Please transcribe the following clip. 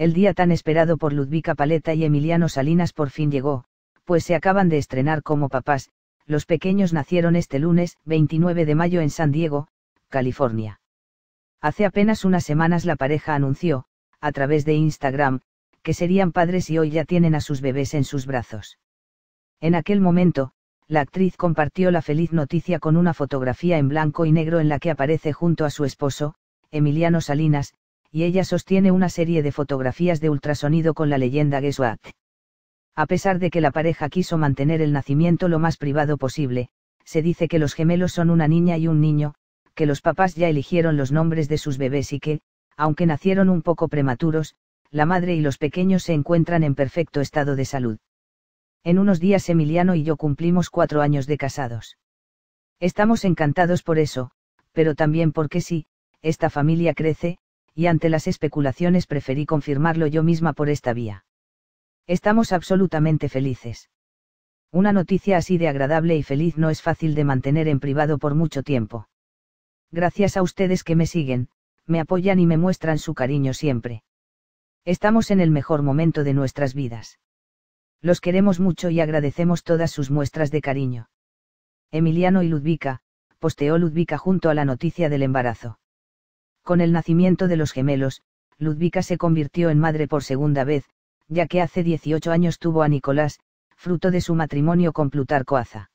El día tan esperado por Ludvika Paleta y Emiliano Salinas por fin llegó, pues se acaban de estrenar como papás, los pequeños nacieron este lunes, 29 de mayo en San Diego, California. Hace apenas unas semanas la pareja anunció, a través de Instagram, que serían padres y hoy ya tienen a sus bebés en sus brazos. En aquel momento, la actriz compartió la feliz noticia con una fotografía en blanco y negro en la que aparece junto a su esposo, Emiliano Salinas, y ella sostiene una serie de fotografías de ultrasonido con la leyenda Guess A pesar de que la pareja quiso mantener el nacimiento lo más privado posible, se dice que los gemelos son una niña y un niño, que los papás ya eligieron los nombres de sus bebés y que, aunque nacieron un poco prematuros, la madre y los pequeños se encuentran en perfecto estado de salud. En unos días Emiliano y yo cumplimos cuatro años de casados. Estamos encantados por eso, pero también porque sí, esta familia crece, y ante las especulaciones preferí confirmarlo yo misma por esta vía. Estamos absolutamente felices. Una noticia así de agradable y feliz no es fácil de mantener en privado por mucho tiempo. Gracias a ustedes que me siguen, me apoyan y me muestran su cariño siempre. Estamos en el mejor momento de nuestras vidas. Los queremos mucho y agradecemos todas sus muestras de cariño. Emiliano y Ludvica, posteó Ludvika junto a la noticia del embarazo. Con el nacimiento de los gemelos, Ludvica se convirtió en madre por segunda vez, ya que hace 18 años tuvo a Nicolás, fruto de su matrimonio con Plutarco Aza.